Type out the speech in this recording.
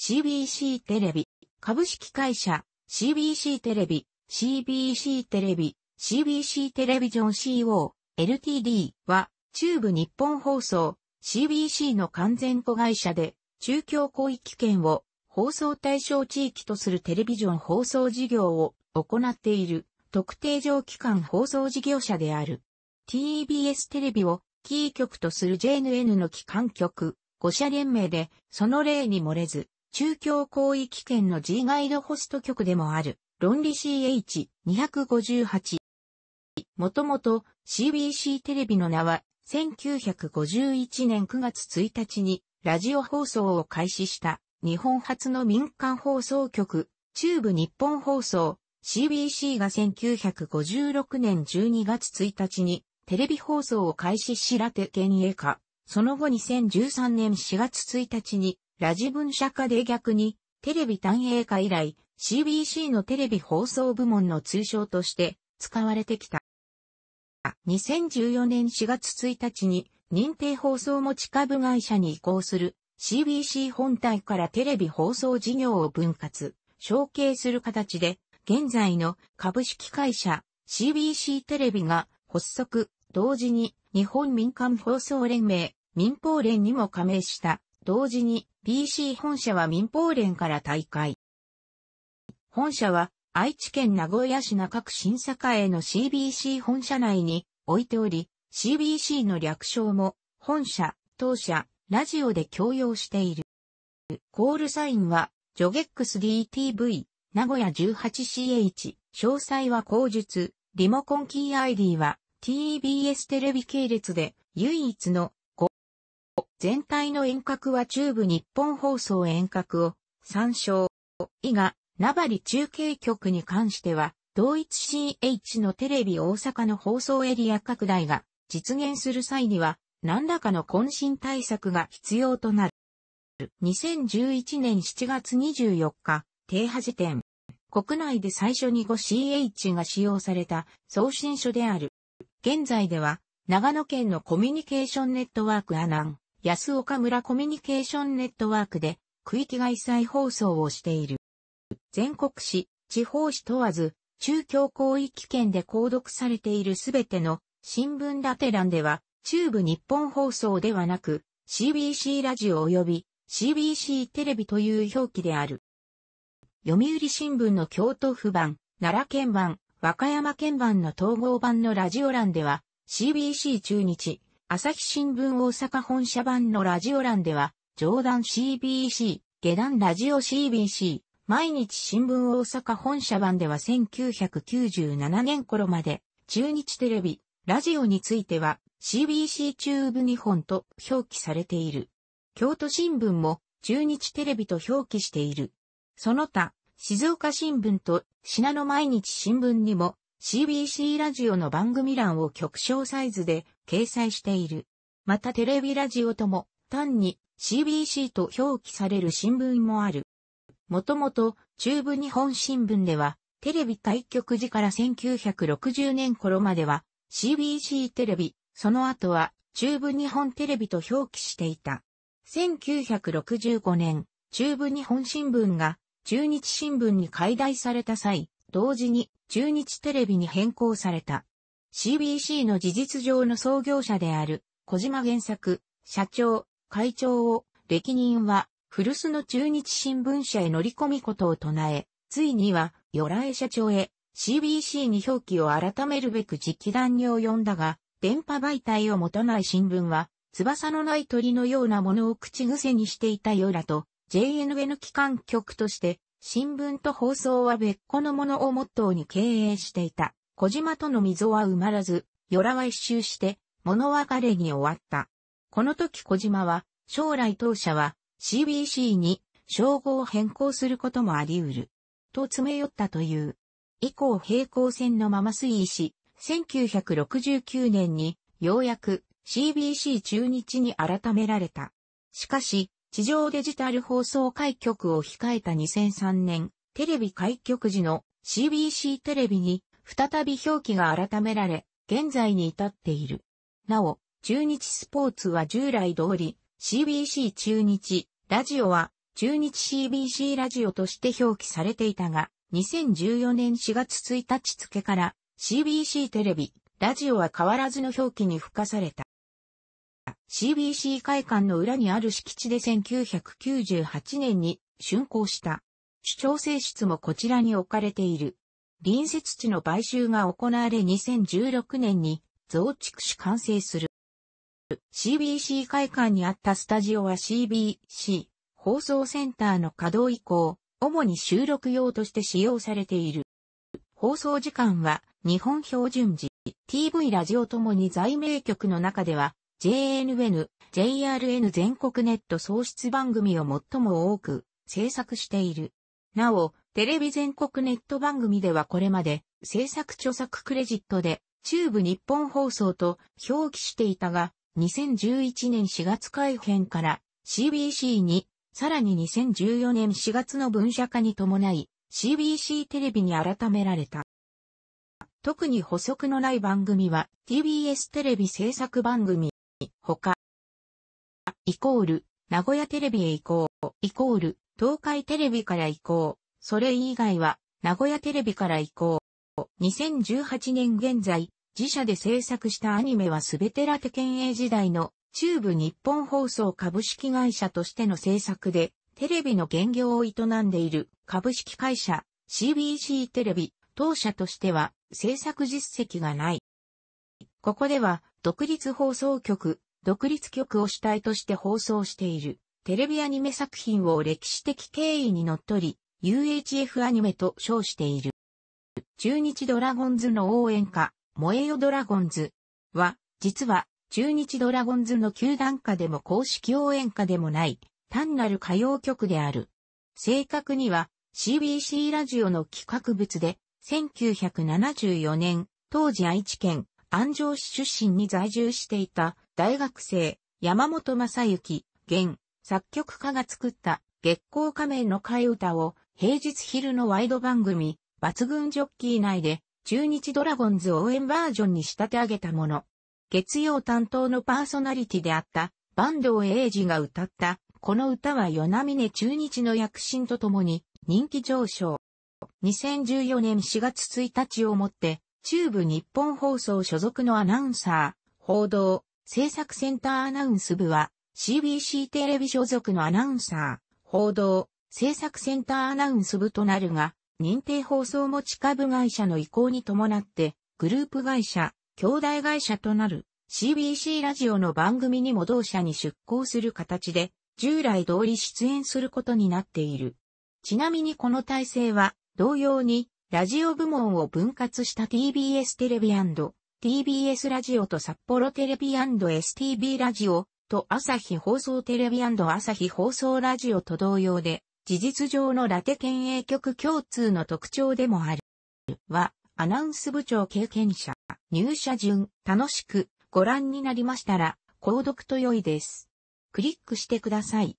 CBC テレビ、株式会社、CBC テレビ、CBC テレビ、CBC テレビジョン CO、LTD は、中部日本放送、CBC の完全子会社で、中京広域圏を放送対象地域とするテレビジョン放送事業を行っている特定上機関放送事業者である。TBS テレビをキー局とする JNN の機関局5社連盟でその例に漏れず中京広域圏の G ガイドホスト局でもある、ロンリ CH258。もともと CBC テレビの名は、1951年9月1日にラジオ放送を開始した日本初の民間放送局、中部日本放送 CBC が1956年12月1日にテレビ放送を開始しラテ県営化。その後2013年4月1日にラジ文社化で逆に、テレビ単映化以来、CBC のテレビ放送部門の通称として使われてきた。2014年4月1日に認定放送持ち株会社に移行する CBC 本体からテレビ放送事業を分割、承継する形で、現在の株式会社 CBC テレビが発足、同時に日本民間放送連盟、民放連にも加盟した同時に BC 本社は民放連から大会。本社は愛知県名古屋市中区新栄の CBC 本社内に置いており、CBC の略称も本社、当社、ラジオで共用している。コールサインは、ジョゲックス DTV、名古屋 18CH、詳細は口述、リモコンキー ID は TBS テレビ系列で唯一の全体の遠隔は中部日本放送遠隔を参照。以が、名張中継局に関しては、同一 CH のテレビ大阪の放送エリア拡大が実現する際には、何らかの渾身対策が必要となる。2011年7月24日、停波時点。国内で最初に 5CH が使用された送信書である。現在では、長野県のコミュニケーションネットワークアナン安岡村コミュニケーションネットワークで区域外再放送をしている。全国市、地方市問わず、中京広域圏で購読されているすべての新聞ラテ欄では、中部日本放送ではなく、CBC ラジオ及び CBC テレビという表記である。読売新聞の京都府版、奈良県版、和歌山県版の統合版のラジオ欄では、CBC 中日、朝日新聞大阪本社版のラジオ欄では、上段 CBC、下段ラジオ CBC、毎日新聞大阪本社版では1997年頃まで、中日テレビ、ラジオについては CBC 中部日本と表記されている。京都新聞も中日テレビと表記している。その他、静岡新聞と品の毎日新聞にも CBC ラジオの番組欄を極小サイズで掲載している。またテレビラジオとも、単に CBC と表記される新聞もある。もともと、中部日本新聞では、テレビ対局時から1960年頃までは、CBC テレビ、その後は、中部日本テレビと表記していた。1965年、中部日本新聞が中日新聞に解体された際、同時に中日テレビに変更された。CBC の事実上の創業者である小島原作、社長、会長を、歴任は、古巣の中日新聞社へ乗り込みことを唱え、ついには、与来社長へ、CBC に表記を改めるべく直談に及んだが、電波媒体を持たない新聞は、翼のない鳥のようなものを口癖にしていたよらと、JNN 機関局として、新聞と放送は別個のものをモットーに経営していた。小島との溝は埋まらず、与良は一周して、物別れに終わった。この時小島は、将来当社は CBC に称号を変更することもあり得る。と詰め寄ったという。以降平行線のまま推移し、1969年にようやく CBC 中日に改められた。しかし、地上デジタル放送開局を控えた2003年、テレビ開局時の CBC テレビに再び表記が改められ、現在に至っている。なお、中日スポーツは従来通り、CBC 中日、ラジオは中日 CBC ラジオとして表記されていたが、2014年4月1日付から CBC テレビ、ラジオは変わらずの表記に付加された。CBC 会館の裏にある敷地で1998年に竣工した。主張性質もこちらに置かれている。隣接地の買収が行われ2016年に増築し完成する。CBC 会館にあったスタジオは CBC 放送センターの稼働以降、主に収録用として使用されている。放送時間は日本標準時、TV ラジオともに在名局の中では JNN、JRN 全国ネット創出番組を最も多く制作している。なお、テレビ全国ネット番組ではこれまで制作著作クレジットで中部日本放送と表記していたが、2011年4月改編から CBC に、さらに2014年4月の分社化に伴い CBC テレビに改められた。特に補足のない番組は TBS テレビ制作番組、ほか、イコール、名古屋テレビへ移行、イコール、東海テレビから移行、それ以外は、名古屋テレビから移行。2018年現在、自社で制作したアニメはすべてラテ県営時代の中部日本放送株式会社としての制作で、テレビの現業を営んでいる株式会社 CBC テレビ当社としては制作実績がない。ここでは独立放送局、独立局を主体として放送しているテレビアニメ作品を歴史的経緯にのっとり UHF アニメと称している。中日ドラゴンズの応援歌、萌えよドラゴンズは、実は中日ドラゴンズの球団歌でも公式応援歌でもない、単なる歌謡曲である。正確には CBC ラジオの企画物で、1974年、当時愛知県安城市出身に在住していた大学生山本正幸、現作曲家が作った月光仮面の替え歌を平日昼のワイド番組、抜群ジョッキー内で、中日ドラゴンズ応援バージョンに仕立て上げたもの。月曜担当のパーソナリティであった、坂東英二が歌った、この歌は与みね中日の躍進とともに人気上昇。2014年4月1日をもって、中部日本放送所属のアナウンサー、報道、制作センターアナウンス部は、CBC テレビ所属のアナウンサー、報道、制作センターアナウンス部となるが、認定放送持ち株会社の意向に伴って、グループ会社、兄弟会社となる CBC ラジオの番組にも同社に出向する形で、従来通り出演することになっている。ちなみにこの体制は、同様に、ラジオ部門を分割した TBS テレビ &TBS ラジオと札幌テレビ &STB ラジオと朝日放送テレビ朝日放送ラジオと同様で、事実上のラテ県営局共通の特徴でもある。は、アナウンス部長経験者、入社順、楽しく、ご覧になりましたら、購読と良いです。クリックしてください。